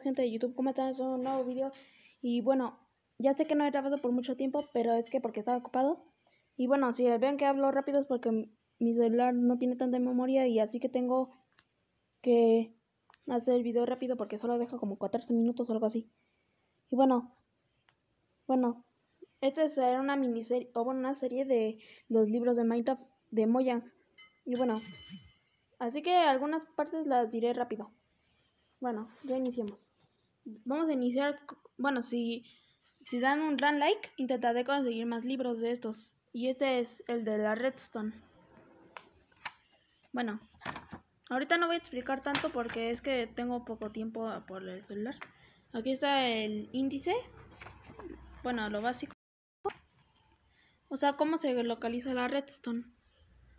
gente de YouTube, ¿cómo están? Es un nuevo video y bueno, ya sé que no he grabado por mucho tiempo, pero es que porque estaba ocupado y bueno, si ven que hablo rápido es porque mi celular no tiene tanta memoria y así que tengo que hacer el video rápido porque solo deja como 14 minutos o algo así y bueno, bueno, esta era una miniserie o una serie de los libros de Minecraft de Mojang y bueno, así que algunas partes las diré rápido. Bueno, ya iniciamos. Vamos a iniciar, bueno, si, si dan un gran like, intentaré conseguir más libros de estos. Y este es el de la Redstone. Bueno, ahorita no voy a explicar tanto porque es que tengo poco tiempo por el celular. Aquí está el índice, bueno, lo básico. O sea, cómo se localiza la redstone.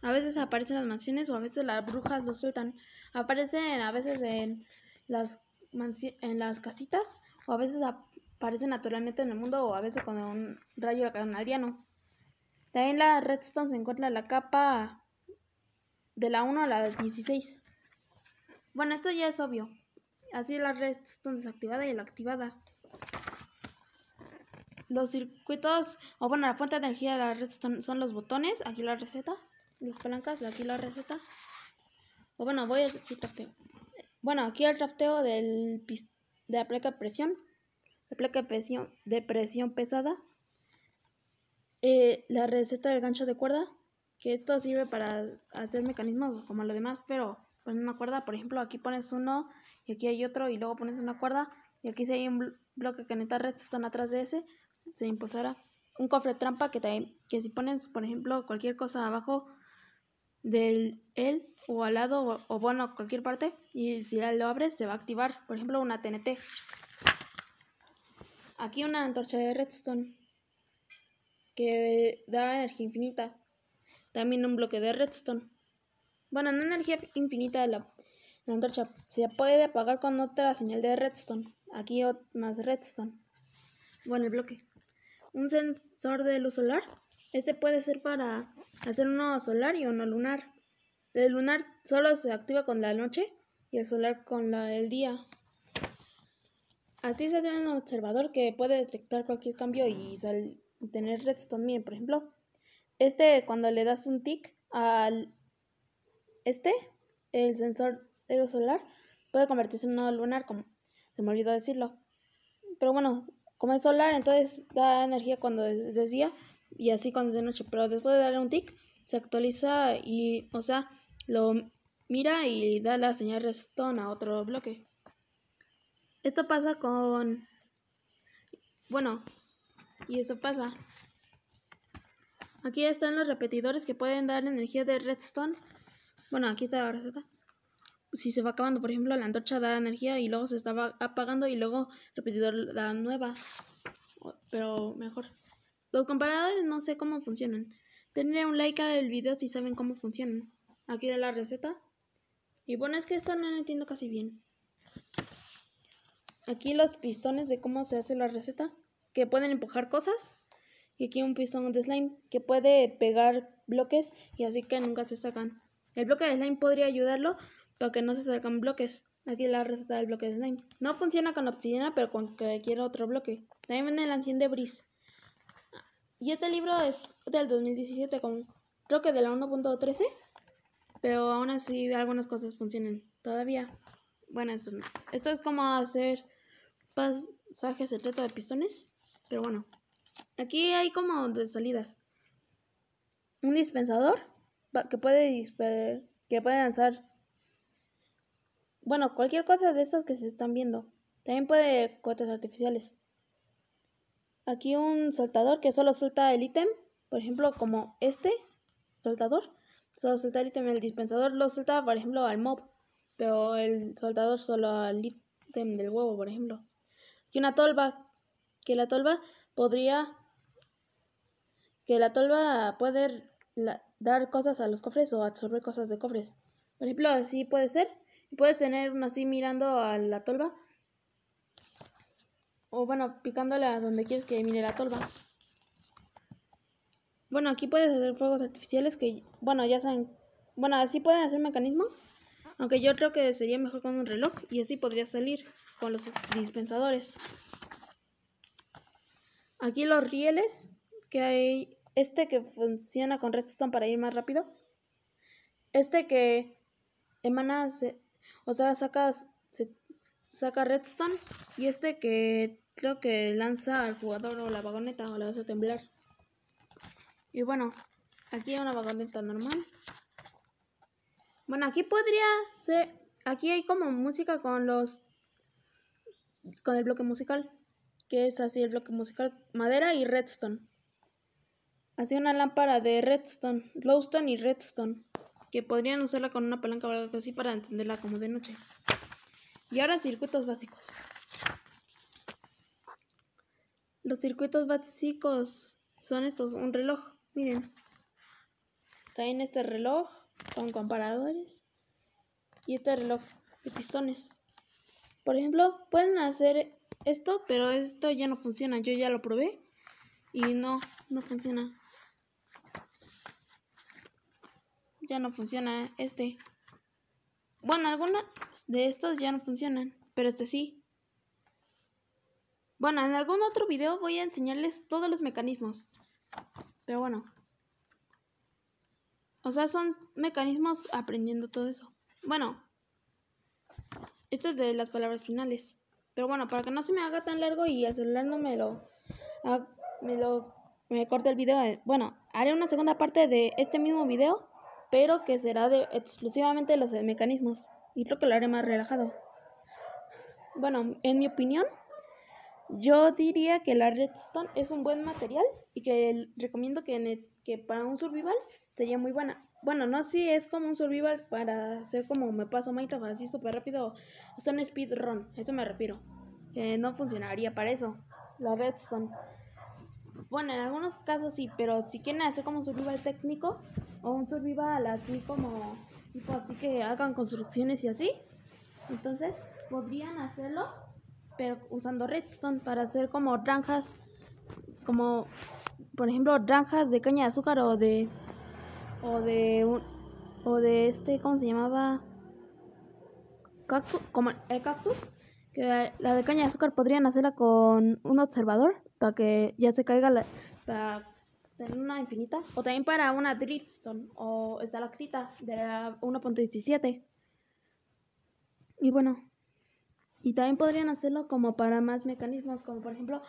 A veces aparecen las mansiones o a veces las brujas lo sueltan. Aparecen a veces en las en las casitas o a veces aparece naturalmente en el mundo o a veces con un rayo canadiano. en la redstone se encuentra la capa de la 1 a la 16. Bueno, esto ya es obvio. Así la redstone desactivada y la activada. Los circuitos, o bueno, la fuente de energía de la redstone son los botones, aquí la receta, las palancas, aquí la receta. O bueno, voy a decirte bueno, aquí el rafteo del, de la placa de presión, la placa de presión, de presión pesada, eh, la receta del gancho de cuerda, que esto sirve para hacer mecanismos como lo demás, pero con una cuerda, por ejemplo, aquí pones uno y aquí hay otro y luego pones una cuerda y aquí si hay un bloque que neta están atrás de ese, se impulsará un cofre trampa que, te, que si pones, por ejemplo, cualquier cosa abajo, del él o al lado o, bueno, cualquier parte y si ya lo abres se va a activar, por ejemplo una TNT. Aquí una antorcha de redstone que da energía infinita. También un bloque de redstone. Bueno, no energía infinita de la, la antorcha. Se puede apagar con otra señal de redstone. Aquí más redstone. Bueno, el bloque. Un sensor de luz solar este puede ser para hacer uno solar y uno lunar. El lunar solo se activa con la noche y el solar con la del día. Así se hace un observador que puede detectar cualquier cambio y tener redstone. Miren, por ejemplo, este cuando le das un tick al este, el sensor solar puede convertirse en un nodo lunar, como se me olvidó decirlo. Pero bueno, como es solar, entonces da energía cuando es de día y así cuando es de noche. Pero después de darle un tick, se actualiza y, o sea, lo mira y da la señal redstone a otro bloque. Esto pasa con... Bueno, y esto pasa. Aquí están los repetidores que pueden dar energía de redstone. Bueno, aquí está la receta. Si se va acabando, por ejemplo, la antorcha da energía y luego se estaba apagando y luego el repetidor da nueva. Pero mejor. Los comparadores no sé cómo funcionan. Denle un like al video si saben cómo funcionan. Aquí de la receta. Y bueno, es que esto no lo entiendo casi bien. Aquí los pistones de cómo se hace la receta. Que pueden empujar cosas. Y aquí un pistón de slime que puede pegar bloques y así que nunca se sacan. El bloque de slime podría ayudarlo para que no se sacan bloques. Aquí la receta del bloque de slime. No funciona con obsidiana, pero con cualquier otro bloque. También viene el ancien de bris. Y este libro es del 2017, creo que de la 1.13, pero aún así algunas cosas funcionan todavía. Bueno, esto, esto es como hacer pasajes secreto de pistones, pero bueno. Aquí hay como de salidas. Un dispensador que puede que puede lanzar bueno, cualquier cosa de estas que se están viendo. También puede cortes artificiales. Aquí un soltador que solo suelta el ítem, por ejemplo, como este soltador, solo suelta el ítem, el dispensador lo suelta, por ejemplo, al mob, pero el soltador solo al ítem del huevo, por ejemplo. Y una tolva, que la tolva podría, que la tolva puede dar cosas a los cofres o absorber cosas de cofres. Por ejemplo, así puede ser. Puedes tener una así mirando a la tolva o bueno, picándole donde quieres que mire la tolva. Bueno, aquí puedes hacer fuegos artificiales que, bueno, ya saben, bueno, así pueden hacer mecanismo, aunque yo creo que sería mejor con un reloj y así podría salir con los dispensadores. Aquí los rieles, que hay este que funciona con redstone para ir más rápido. Este que Emana... o sea, saca... saca redstone. Y este que creo que lanza al jugador o la vagoneta o la vas a temblar. Y bueno, aquí hay una vagoneta normal. Bueno, aquí podría ser... Aquí hay como música con los... Con el bloque musical. Que es así el bloque musical. Madera y redstone. Así una lámpara de redstone. Glowstone y redstone. Que podrían usarla con una palanca o algo así para encenderla como de noche. Y ahora circuitos básicos. Los circuitos básicos son estos, un reloj, miren. También este reloj con comparadores y este reloj de pistones. Por ejemplo, pueden hacer esto, pero esto ya no funciona. Yo ya lo probé y no, no funciona. Ya no funciona este. Bueno, algunos de estos ya no funcionan, pero este sí. Bueno, en algún otro video voy a enseñarles todos los mecanismos. Pero bueno. O sea, son mecanismos aprendiendo todo eso. Bueno. Esto es de las palabras finales. Pero bueno, para que no se me haga tan largo y el celular no me lo... Me lo... Me corte el video. Eh, bueno, haré una segunda parte de este mismo video. Pero que será de exclusivamente los mecanismos. Y creo que lo haré más relajado. Bueno, en mi opinión, yo diría que la redstone es un buen material y que recomiendo que, para un survival sería muy buena. Bueno, no si es como un survival para hacer como me paso Minecraft así súper rápido. Es un speedrun, eso me refiero. Que no funcionaría para eso, la redstone. Bueno, en algunos casos sí, pero si quieren hacer como un survival técnico o un survival así como tipo así que hagan construcciones y así, entonces podrían hacerlo pero usando redstone para hacer como granjas como por ejemplo granjas de caña de azúcar o de o de o de este cómo se llamaba cactus, como el cactus que la de caña de azúcar podrían hacerla con un observador para que ya se caiga la para tener una infinita o también para una dripstone o estalactita de 1.17 y bueno y también podrían hacerlo como para más mecanismos, como por ejemplo,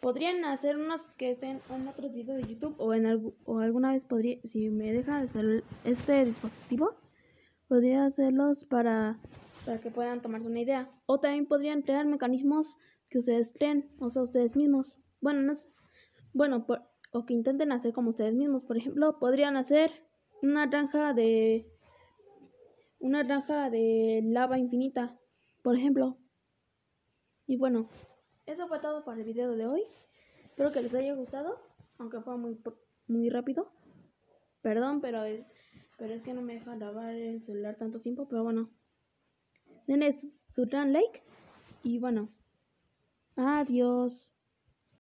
podrían hacer unos que estén en otros videos de YouTube o en o alguna vez podría, si me deja hacer este dispositivo, podría hacerlos para, para que puedan tomarse una idea. O también podrían crear mecanismos que ustedes creen, o sea, ustedes mismos. Bueno, no es, bueno, por, o que intenten hacer como ustedes mismos. Por ejemplo, podrían hacer una granja de una granja de lava infinita, por ejemplo, y bueno, eso fue todo para el video de hoy. Espero que les haya gustado, aunque fue muy, muy rápido. Perdón, pero es, pero es que no me deja grabar el celular tanto tiempo, pero bueno. Denle su, su gran like y bueno. Adiós.